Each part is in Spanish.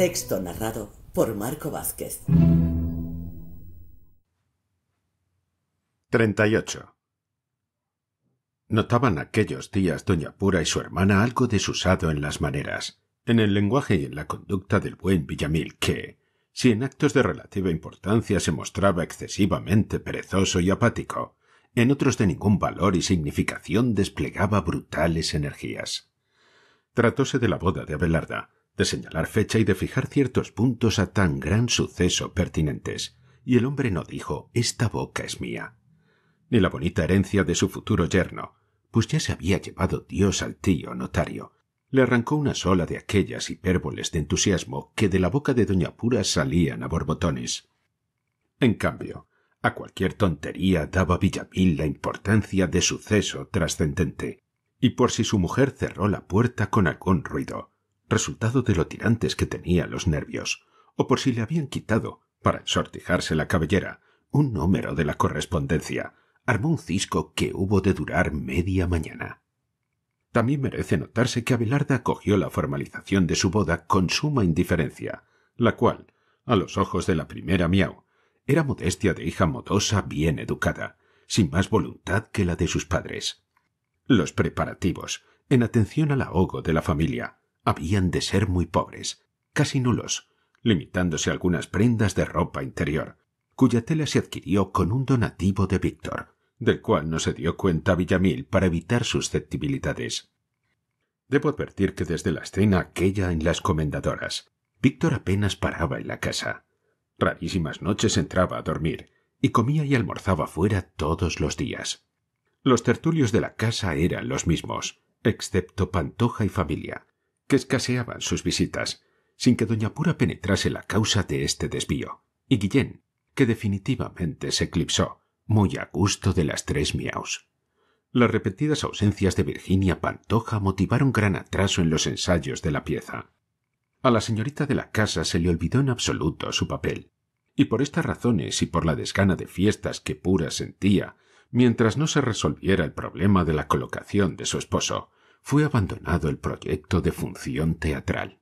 Texto narrado por Marco Vázquez. 38. Notaban aquellos días doña Pura y su hermana algo desusado en las maneras, en el lenguaje y en la conducta del buen Villamil que, si en actos de relativa importancia se mostraba excesivamente perezoso y apático, en otros de ningún valor y significación desplegaba brutales energías. Tratóse de la boda de Abelarda, de señalar fecha y de fijar ciertos puntos a tan gran suceso pertinentes, y el hombre no dijo Esta boca es mía, ni la bonita herencia de su futuro yerno, pues ya se había llevado Dios al tío notario. Le arrancó una sola de aquellas hipérboles de entusiasmo que de la boca de doña Pura salían a borbotones. En cambio, a cualquier tontería daba Villamil la importancia de suceso trascendente, y por si su mujer cerró la puerta con algún ruido, resultado de lo tirantes que tenía los nervios, o por si le habían quitado, para ensortijarse la cabellera, un número de la correspondencia, armó un cisco que hubo de durar media mañana. También merece notarse que Abelarda acogió la formalización de su boda con suma indiferencia, la cual, a los ojos de la primera miau, era modestia de hija modosa bien educada, sin más voluntad que la de sus padres. Los preparativos, en atención al ahogo de la familia, habían de ser muy pobres, casi nulos, limitándose a algunas prendas de ropa interior, cuya tela se adquirió con un donativo de Víctor, del cual no se dio cuenta Villamil para evitar susceptibilidades. Debo advertir que desde la escena aquella en las comendadoras, Víctor apenas paraba en la casa. Rarísimas noches entraba a dormir y comía y almorzaba fuera todos los días. Los tertulios de la casa eran los mismos, excepto Pantoja y familia, que escaseaban sus visitas, sin que doña Pura penetrase la causa de este desvío, y Guillén, que definitivamente se eclipsó, muy a gusto de las tres miaus. Las repetidas ausencias de Virginia Pantoja motivaron gran atraso en los ensayos de la pieza. A la señorita de la casa se le olvidó en absoluto su papel, y por estas razones y por la desgana de fiestas que Pura sentía, mientras no se resolviera el problema de la colocación de su esposo, fue abandonado el proyecto de función teatral.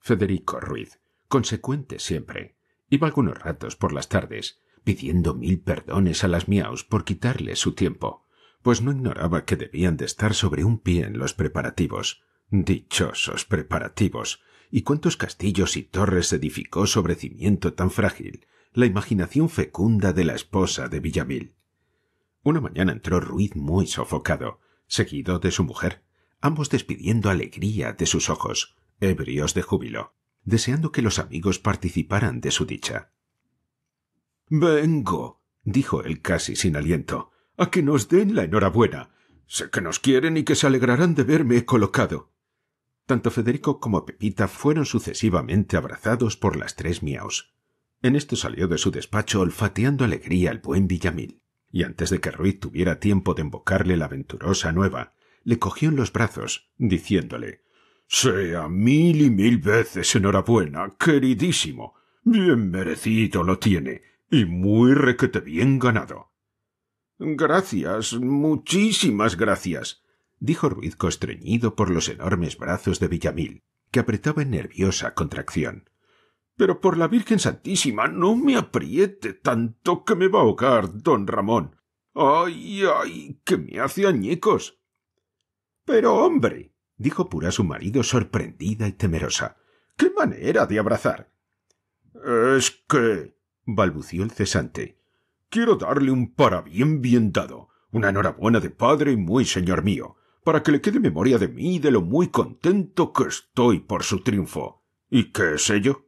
Federico Ruiz, consecuente siempre, iba algunos ratos por las tardes, pidiendo mil perdones a las miaus por quitarle su tiempo, pues no ignoraba que debían de estar sobre un pie en los preparativos, dichosos preparativos, y cuántos castillos y torres edificó sobre cimiento tan frágil, la imaginación fecunda de la esposa de Villamil. Una mañana entró Ruiz muy sofocado, seguido de su mujer, ambos despidiendo alegría de sus ojos, ebrios de júbilo, deseando que los amigos participaran de su dicha. Vengo, dijo él casi sin aliento, a que nos den la enhorabuena. Sé que nos quieren y que se alegrarán de verme colocado. Tanto Federico como Pepita fueron sucesivamente abrazados por las tres miaus. En esto salió de su despacho olfateando alegría el buen Villamil y antes de que Ruiz tuviera tiempo de embocarle la venturosa nueva, le cogió en los brazos, diciéndole Sea mil y mil veces enhorabuena, queridísimo. Bien merecido lo tiene, y muy requete bien ganado. Gracias, muchísimas gracias, dijo Ruiz constreñido por los enormes brazos de Villamil, que apretaba en nerviosa contracción. Pero por la Virgen Santísima, no me apriete tanto que me va a ahogar don Ramón. Ay, ay, que me hace añicos. Pero hombre, dijo Pura su marido, sorprendida y temerosa. ¿Qué manera de abrazar? Es que balbució el cesante. Quiero darle un parabién bien dado, una enhorabuena de padre y muy señor mío, para que le quede memoria de mí y de lo muy contento que estoy por su triunfo. ¿Y qué es ello?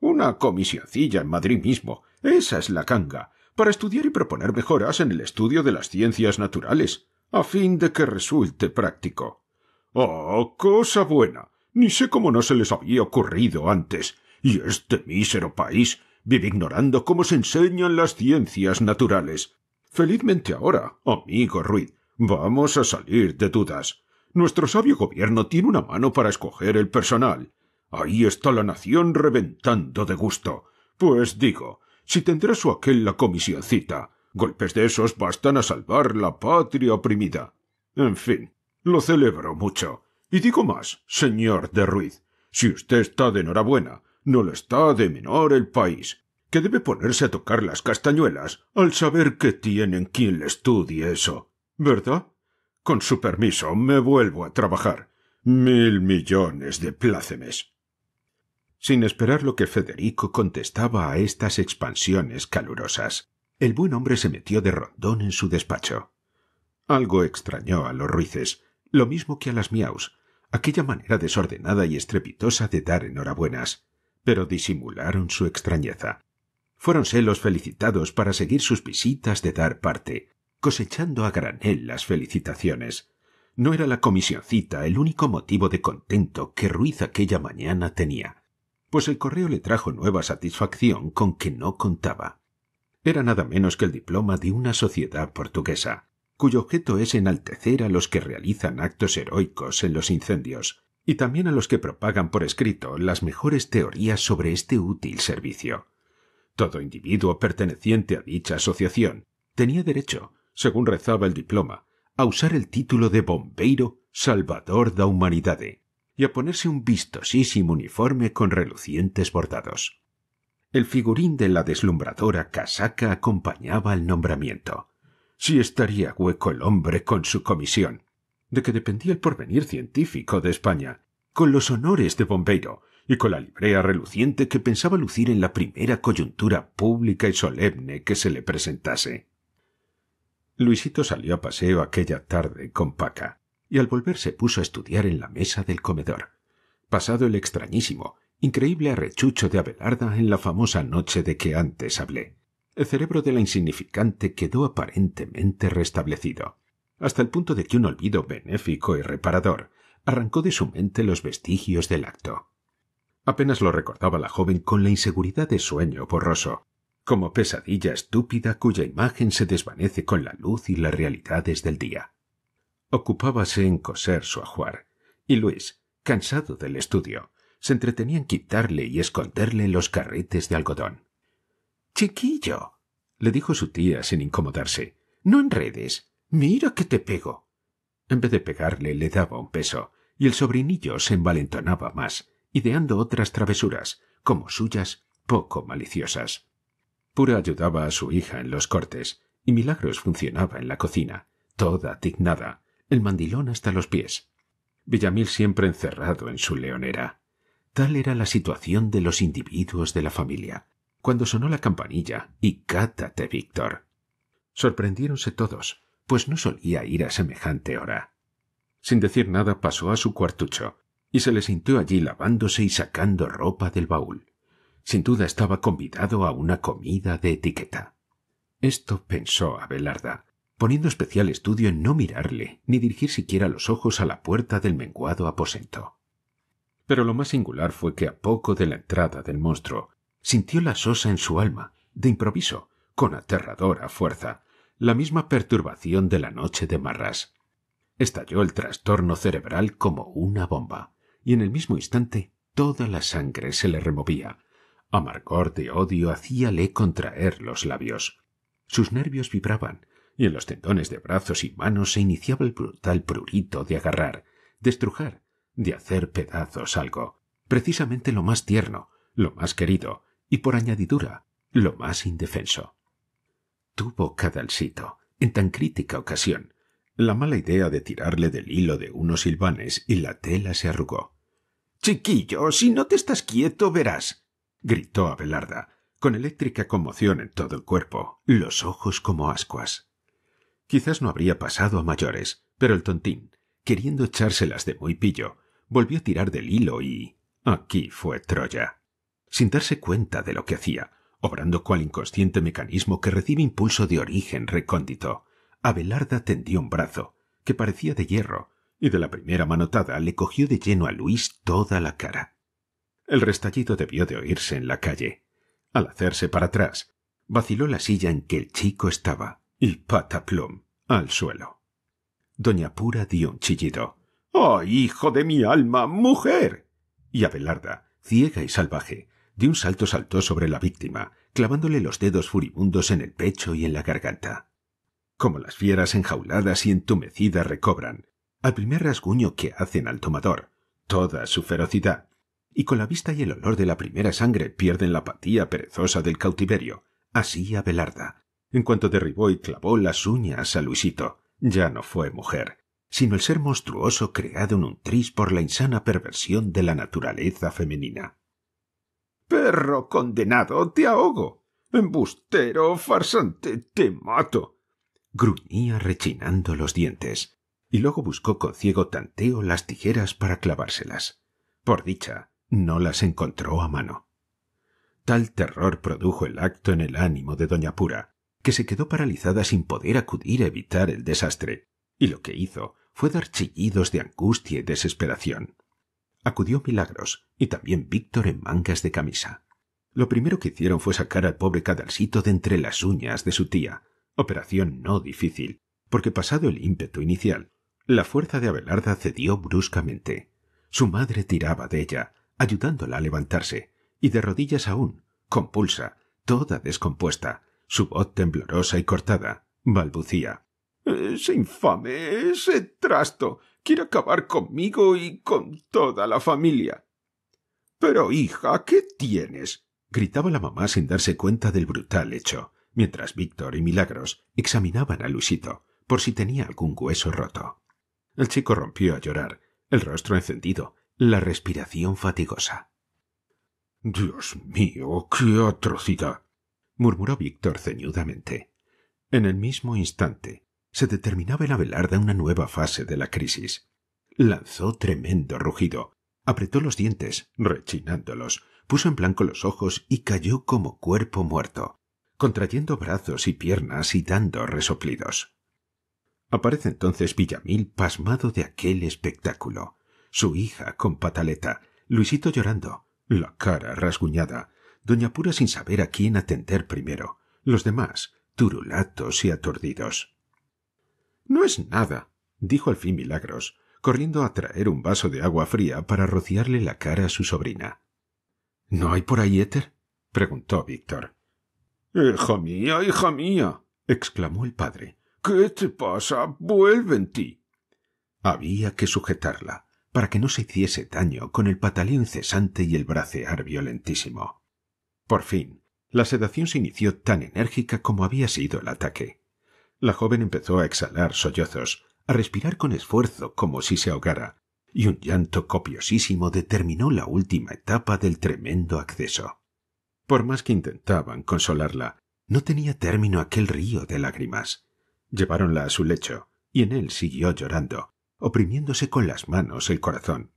Una comisioncilla en Madrid mismo. Esa es la canga. Para estudiar y proponer mejoras en el estudio de las ciencias naturales, a fin de que resulte práctico. Oh, cosa buena. Ni sé cómo no se les había ocurrido antes. Y este mísero país vive ignorando cómo se enseñan las ciencias naturales. Felizmente ahora, amigo Ruiz, vamos a salir de dudas. Nuestro sabio gobierno tiene una mano para escoger el personal, Ahí está la nación reventando de gusto. Pues digo, si tendrá su aquel la comisioncita. Golpes de esos bastan a salvar la patria oprimida. En fin, lo celebro mucho. Y digo más, señor de Ruiz, si usted está de enhorabuena, no lo está de menor el país, que debe ponerse a tocar las castañuelas al saber que tienen quien le estudie eso. ¿Verdad? Con su permiso, me vuelvo a trabajar. Mil millones de plácemes sin esperar lo que Federico contestaba a estas expansiones calurosas. El buen hombre se metió de rondón en su despacho. Algo extrañó a los Ruices, lo mismo que a las Miaus, aquella manera desordenada y estrepitosa de dar enhorabuenas, pero disimularon su extrañeza. Fuéronse los felicitados para seguir sus visitas de dar parte, cosechando a granel las felicitaciones. No era la comisioncita el único motivo de contento que Ruiz aquella mañana tenía pues el correo le trajo nueva satisfacción con que no contaba. Era nada menos que el diploma de una sociedad portuguesa, cuyo objeto es enaltecer a los que realizan actos heroicos en los incendios, y también a los que propagan por escrito las mejores teorías sobre este útil servicio. Todo individuo perteneciente a dicha asociación tenía derecho, según rezaba el diploma, a usar el título de Bombeiro Salvador da Humanidade, y a ponerse un vistosísimo uniforme con relucientes bordados. El figurín de la deslumbradora casaca acompañaba el nombramiento. Si estaría hueco el hombre con su comisión, de que dependía el porvenir científico de España, con los honores de bombero y con la librea reluciente que pensaba lucir en la primera coyuntura pública y solemne que se le presentase. Luisito salió a paseo aquella tarde con Paca y al volver se puso a estudiar en la mesa del comedor, pasado el extrañísimo, increíble arrechucho de Abelarda en la famosa noche de que antes hablé. El cerebro de la insignificante quedó aparentemente restablecido, hasta el punto de que un olvido benéfico y reparador arrancó de su mente los vestigios del acto. Apenas lo recordaba la joven con la inseguridad de sueño borroso, como pesadilla estúpida cuya imagen se desvanece con la luz y las realidades del día ocupábase en coser su ajuar, y Luis, cansado del estudio, se entretenía en quitarle y esconderle los carretes de algodón. Chiquillo, le dijo su tía sin incomodarse, no enredes, mira que te pego. En vez de pegarle le daba un peso, y el sobrinillo se envalentonaba más, ideando otras travesuras, como suyas, poco maliciosas. Pura ayudaba a su hija en los cortes, y Milagros funcionaba en la cocina, toda dignada, el mandilón hasta los pies. Villamil siempre encerrado en su leonera. Tal era la situación de los individuos de la familia. Cuando sonó la campanilla y cátate, Víctor. Sorprendiéronse todos, pues no solía ir a semejante hora. Sin decir nada pasó a su cuartucho, y se le sintió allí lavándose y sacando ropa del baúl. Sin duda estaba convidado a una comida de etiqueta. Esto pensó Abelarda, poniendo especial estudio en no mirarle ni dirigir siquiera los ojos a la puerta del menguado aposento. Pero lo más singular fue que a poco de la entrada del monstruo sintió la sosa en su alma, de improviso, con aterradora fuerza, la misma perturbación de la noche de Marras. Estalló el trastorno cerebral como una bomba, y en el mismo instante toda la sangre se le removía. Amargor de odio hacíale contraer los labios. Sus nervios vibraban, y en los tendones de brazos y manos se iniciaba el brutal prurito de agarrar, de estrujar, de hacer pedazos algo, precisamente lo más tierno, lo más querido, y por añadidura, lo más indefenso. Tuvo Cadalcito, en tan crítica ocasión, la mala idea de tirarle del hilo de unos silvanes y la tela se arrugó. Chiquillo, si no te estás quieto, verás. gritó Abelarda, con eléctrica conmoción en todo el cuerpo, los ojos como ascuas. Quizás no habría pasado a mayores, pero el tontín, queriendo echárselas de muy pillo, volvió a tirar del hilo y... aquí fue Troya. Sin darse cuenta de lo que hacía, obrando cual inconsciente mecanismo que recibe impulso de origen recóndito, Abelarda tendió un brazo, que parecía de hierro, y de la primera manotada le cogió de lleno a Luis toda la cara. El restallido debió de oírse en la calle. Al hacerse para atrás, vaciló la silla en que el chico estaba y pataplum al suelo. Doña Pura dio un chillido. ¡Oh, hijo de mi alma, mujer! Y Abelarda, ciega y salvaje, de un salto saltó sobre la víctima, clavándole los dedos furibundos en el pecho y en la garganta. Como las fieras enjauladas y entumecidas recobran, al primer rasguño que hacen al tomador, toda su ferocidad, y con la vista y el olor de la primera sangre pierden la apatía perezosa del cautiverio, así Abelarda, en cuanto derribó y clavó las uñas a Luisito, ya no fue mujer, sino el ser monstruoso creado en un tris por la insana perversión de la naturaleza femenina. Perro condenado, te ahogo. Embustero, farsante, te mato. gruñía rechinando los dientes, y luego buscó con ciego tanteo las tijeras para clavárselas. Por dicha, no las encontró a mano. Tal terror produjo el acto en el ánimo de doña Pura, que se quedó paralizada sin poder acudir a evitar el desastre, y lo que hizo fue dar chillidos de angustia y desesperación. Acudió Milagros y también Víctor en mangas de camisa. Lo primero que hicieron fue sacar al pobre cadalcito de entre las uñas de su tía, operación no difícil, porque pasado el ímpetu inicial, la fuerza de Abelarda cedió bruscamente. Su madre tiraba de ella, ayudándola a levantarse, y de rodillas aún, compulsa, toda descompuesta, su voz temblorosa y cortada balbucía. Eh, ese infame, ese trasto, quiere acabar conmigo y con toda la familia. Pero, hija, ¿qué tienes? gritaba la mamá sin darse cuenta del brutal hecho, mientras Víctor y Milagros examinaban a Luisito por si tenía algún hueso roto. El chico rompió a llorar, el rostro encendido, la respiración fatigosa. Dios mío, qué atrocidad murmuró Víctor ceñudamente. En el mismo instante se determinaba en de una nueva fase de la crisis. Lanzó tremendo rugido, apretó los dientes, rechinándolos, puso en blanco los ojos y cayó como cuerpo muerto, contrayendo brazos y piernas y dando resoplidos. Aparece entonces Villamil pasmado de aquel espectáculo, su hija con pataleta, Luisito llorando, la cara rasguñada, doña Pura sin saber a quién atender primero, los demás, turulatos y aturdidos. No es nada, dijo al fin Milagros, corriendo a traer un vaso de agua fría para rociarle la cara a su sobrina. ¿No hay por ahí éter? preguntó Víctor. Hija mía, hija mía, exclamó el padre. ¿Qué te pasa? Vuelve en ti. Había que sujetarla para que no se hiciese daño con el pataleo incesante y el bracear violentísimo. Por fin, la sedación se inició tan enérgica como había sido el ataque. La joven empezó a exhalar sollozos, a respirar con esfuerzo como si se ahogara, y un llanto copiosísimo determinó la última etapa del tremendo acceso. Por más que intentaban consolarla, no tenía término aquel río de lágrimas. Lleváronla a su lecho, y en él siguió llorando, oprimiéndose con las manos el corazón.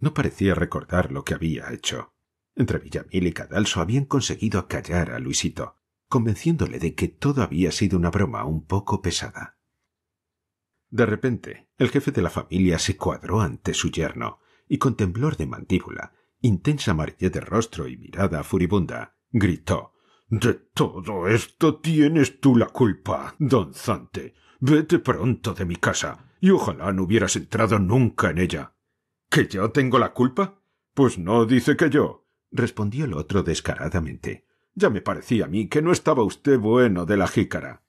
No parecía recordar lo que había hecho. Entre Villamil y Cadalso habían conseguido callar a Luisito, convenciéndole de que todo había sido una broma un poco pesada. De repente, el jefe de la familia se cuadró ante su yerno y con temblor de mandíbula, intensa amarillez de rostro y mirada furibunda, gritó De todo esto tienes tú la culpa, Zante. Vete pronto de mi casa, y ojalá no hubieras entrado nunca en ella. ¿Que yo tengo la culpa? Pues no dice que yo respondió el otro descaradamente. Ya me parecía a mí que no estaba usted bueno de la jícara.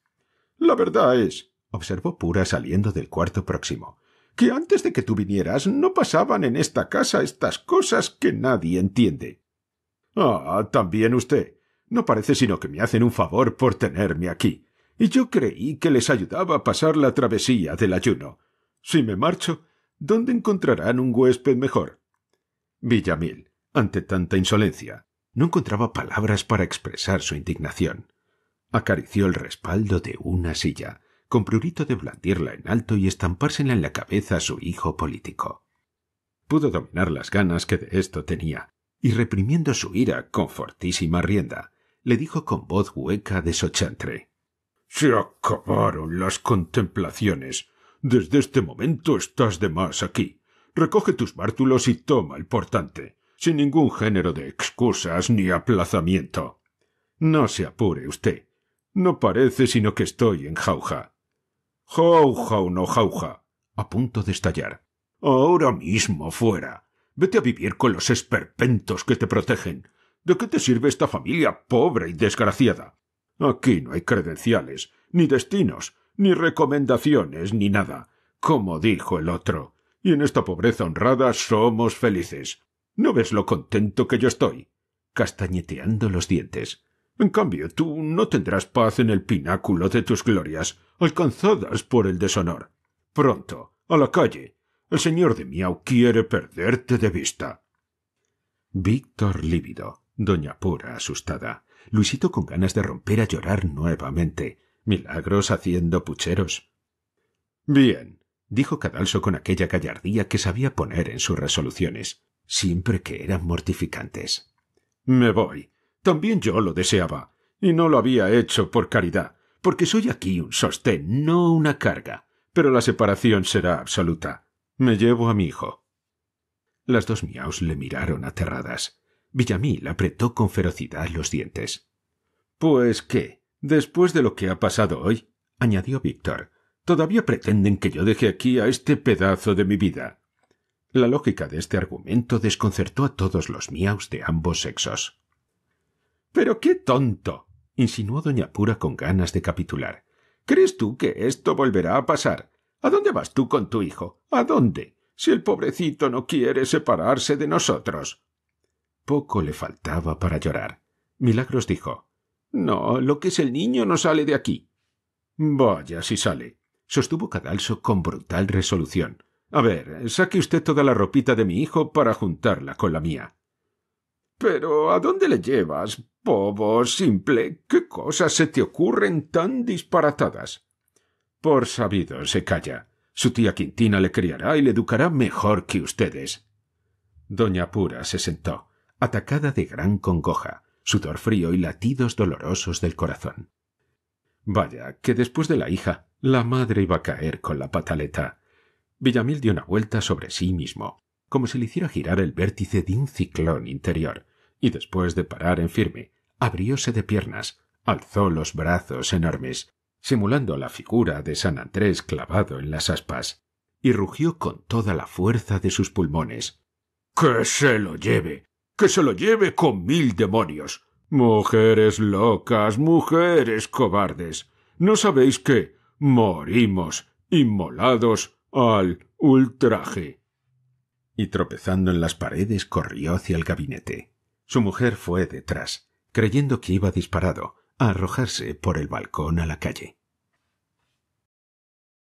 La verdad es, observó Pura saliendo del cuarto próximo, que antes de que tú vinieras no pasaban en esta casa estas cosas que nadie entiende. Ah, también usted. No parece sino que me hacen un favor por tenerme aquí. Y yo creí que les ayudaba a pasar la travesía del ayuno. Si me marcho, ¿dónde encontrarán un huésped mejor? Villamil, ante tanta insolencia. No encontraba palabras para expresar su indignación. Acarició el respaldo de una silla, con prurito de blandirla en alto y estampársela en la cabeza a su hijo político. Pudo dominar las ganas que de esto tenía, y reprimiendo su ira con fortísima rienda, le dijo con voz hueca de sochantre Se acabaron las contemplaciones. Desde este momento estás de más aquí. Recoge tus bártulos y toma el portante sin ningún género de excusas ni aplazamiento. No se apure usted. No parece sino que estoy en jauja. Jauja o no jauja. A punto de estallar. Ahora mismo fuera. Vete a vivir con los esperpentos que te protegen. ¿De qué te sirve esta familia pobre y desgraciada? Aquí no hay credenciales, ni destinos, ni recomendaciones, ni nada. Como dijo el otro. Y en esta pobreza honrada somos felices. ¿No ves lo contento que yo estoy? castañeteando los dientes. En cambio, tú no tendrás paz en el pináculo de tus glorias, alcanzadas por el deshonor. Pronto, a la calle. El señor de Miau quiere perderte de vista. Víctor lívido, doña Pura asustada, Luisito con ganas de romper a llorar nuevamente, Milagros haciendo pucheros. Bien, dijo Cadalso con aquella gallardía que sabía poner en sus resoluciones siempre que eran mortificantes. Me voy. También yo lo deseaba, y no lo había hecho por caridad, porque soy aquí un sostén, no una carga, pero la separación será absoluta. Me llevo a mi hijo. Las dos miaus le miraron aterradas. Villamil apretó con ferocidad los dientes. Pues qué, después de lo que ha pasado hoy, añadió Víctor, todavía pretenden que yo deje aquí a este pedazo de mi vida. La lógica de este argumento desconcertó a todos los miaus de ambos sexos. Pero qué tonto. insinuó doña Pura con ganas de capitular. ¿Crees tú que esto volverá a pasar? ¿A dónde vas tú con tu hijo? ¿A dónde? Si el pobrecito no quiere separarse de nosotros. Poco le faltaba para llorar. Milagros dijo No, lo que es el niño no sale de aquí. Vaya si sale, sostuvo Cadalso con brutal resolución. A ver, saque usted toda la ropita de mi hijo para juntarla con la mía. Pero ¿a dónde le llevas, bobo simple? ¿Qué cosas se te ocurren tan disparatadas? Por sabido, se calla. Su tía Quintina le criará y le educará mejor que ustedes. Doña Pura se sentó, atacada de gran congoja, sudor frío y latidos dolorosos del corazón. Vaya, que después de la hija, la madre iba a caer con la pataleta Villamil dio una vuelta sobre sí mismo, como si le hiciera girar el vértice de un ciclón interior, y después de parar en firme, abrióse de piernas, alzó los brazos enormes, simulando la figura de San Andrés clavado en las aspas, y rugió con toda la fuerza de sus pulmones. ¡Que se lo lleve! ¡Que se lo lleve con mil demonios! Mujeres locas, mujeres cobardes. ¿No sabéis que morimos, inmolados, al ultraje. Y tropezando en las paredes corrió hacia el gabinete. Su mujer fue detrás, creyendo que iba disparado, a arrojarse por el balcón a la calle.